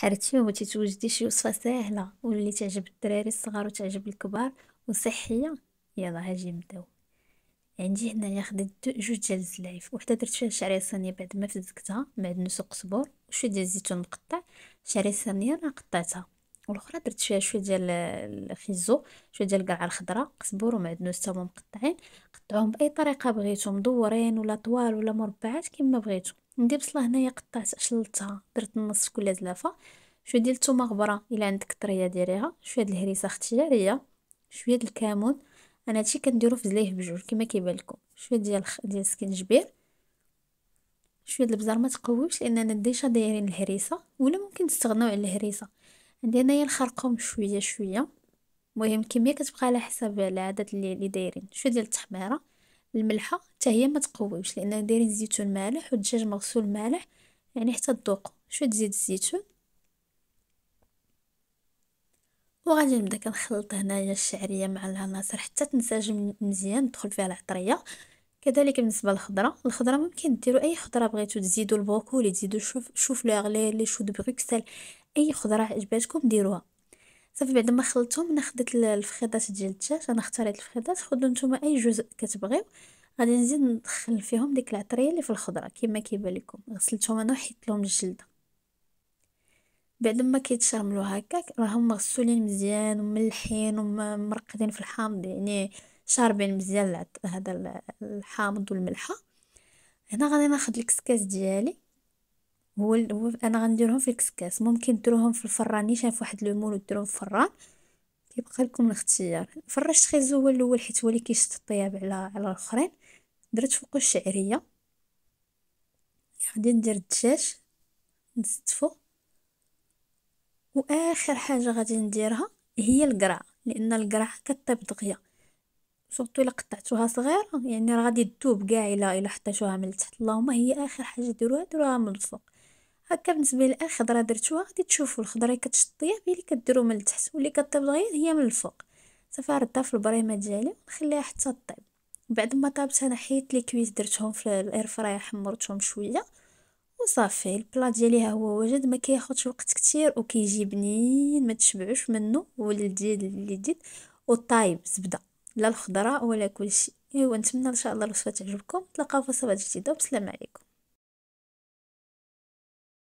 حرتيه وما تتوجدي شي وصفه ساهله واللي تعجب الدراري الصغار وتعجب الكبار وصحيه يلا هاجي نبداو عندي هنايا خديت جوج ديال الزلايف وحده درت فيها شعريه صينيه بعد ما فزكتها مع نسق صبور وشويه ديال الزيتون مقطع شعريه صينيه انا قطعتها والاخرى درت فيها شويه ديال الخيزو شويه ديال القرعه الخضراء قصبور ومعدنوس تاهما مقطعين قطعوهم باي طريقه بغيتو مدورين ولا طوال ولا مربعات كما بغيتو ندير بصلة هنايا قطعت قشلتها درت النص في كل زلافة شويه ديال الثومه غبره الا عندك طريه ديريها شويه ديال الهريسه اختياريه شويه ديال الكمون انا هادشي كنديرو في زليه بجوج كما كيبان لكم شويه ديال خ... ديال السكنجبير شويه ديال البزار ما تقويوش لاننا ديجا دايرين الهريسه ولا ممكن تستغناو على الهريسه عندي هنايا الخرقوم شويه شويه المهم الكميه كتبقى على حسب العدد اللي دايرين شويه ديال التحميره الملحه حتى هي ما تقويوش لان دايرين زيتون مالح والدجاج مغسول مالح يعني حتى تذوق شويه زيت الزيتون وغادي نبدا كنخلط هنايا الشعريه مع العناصر حتى تنسجم مزيان تدخل فيها العطريه كذلك بالنسبه للخضره الخضره ممكن ديروا اي خضره بغيتو تزيدوا البروكولي تزيدوا شوف شوف لي شو دو بروكسل اي خضره عجباتكم ديروها صافي بعد ما خلطتهم انا خديت الفخيطات ديال الدجاج انا اختاريت الفخيطات خدو نتوما اي جزء كتبغيو غادي نزيد ندخل فيهم ديك العطريه اللي في الخضره كما كيبان لكم غسلتهم انا وحيت لهم الجلده بعد ما كيتشرملو هكاك راهم مغسولين مزيان وملحين ومرقدين في الحامض يعني شاربين مزيان هذا الحامض والملحه هنا غادي ناخذ الكسكاس ديالي هو, انا غنديرهم في الكسكاس ممكن ديروهم في الفران نيشان في واحد لومول وديروهم في الفران كيبقى لكم الاختيار فرشت خيزو هو الاول حيت هو اللي كيشد الطياب على على الاخرين درت فوقو الشعريه غادي ندير الدجاج نستفو واخر حاجه غادي نديرها هي القرع لان القرع كطيب دغيا سورتو الا قطعتوها صغيره يعني راه غادي تذوب كاع الا الا حطيتوها من التحت اللهم هي اخر حاجه ديروها ديروها من الفوق هكا بالنسبه للخضره درتوها غادي تشوفوا الخضره كتشطيه ملي كديروا من التحت واللي كطيب دغيا هي من الفوق صافي ردها في البريمه ديالي ونخليها حتى طيب بعد ما طابت انا حيت لي كويس درتهم في الاير فراير حمرتهم شويه وصافي البلا ديالي ها هو وجد ما كياخذش وقت كتير وكيجي بنين ما تشبعوش منه ولذيذ لذيذ وطايب زبده لا الخضره ولا كلشي ايوا نتمنى ان شاء الله الوصفه تعجبكم تلقاو في وصفات جديده والسلام عليكم